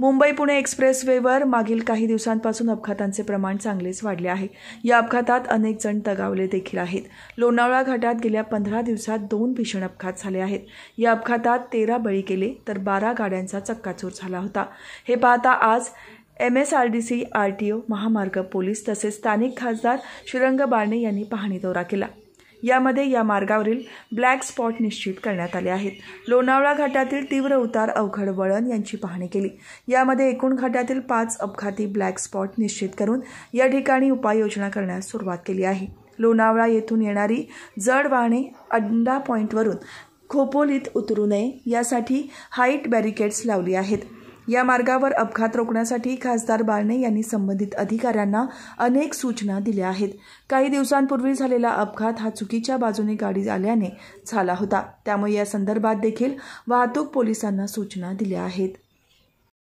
मुंबई पुणे एक्सप्रेसवेवर मागील काही दिवसांपासून अपघातांचे प्रमाण चांगलेच वाढले आहे या अपघातात अनेक जण दगावले देखील आहेत लोणावळा घाटात गेल्या पंधरा दिवसात दोन भीषण अपघात झाले आहेत या अपघातात तेरा बळी गेले तर बारा गाड्यांचा चक्काचूर झाला होता हे पाहता आज M S R D C R T O महामार्ग पोलीस तसेच स्थानिक खासदार श्रीरंग बारणे यांनी पाहणी दौरा केला यामध्ये या मार्गावरील ब्लॅक स्पॉट निश्चित करण्यात आले आहेत लोणावळा घाटातील तीव्र उतार अवघड वळण यांची पाहणी केली यामध्ये एकूण घाटातील पाच अपघाती ब्लॅक स्पॉट निश्चित करून या ठिकाणी उपाययोजना करण्यास सुरुवात केली आहे लोणावळा येथून येणारी जड वाहने अंडा पॉईंटवरून खोपोलीत उतरू नये यासाठी हाईट बॅरिकेड्स लावली आहेत या मार्गावर अपघात रोखण्यासाठी खासदार बाळणे यांनी संबंधित अधिकाऱ्यांना अनेक सूचना दिल्या आहेत काही दिवसांपूर्वी झालेला अपघात हा चुकीच्या बाजूने गाडी आल्याने झाला होता त्यामुळे या संदर्भात देखील वाहतूक पोलिसांना सूचना दिल्या आहेत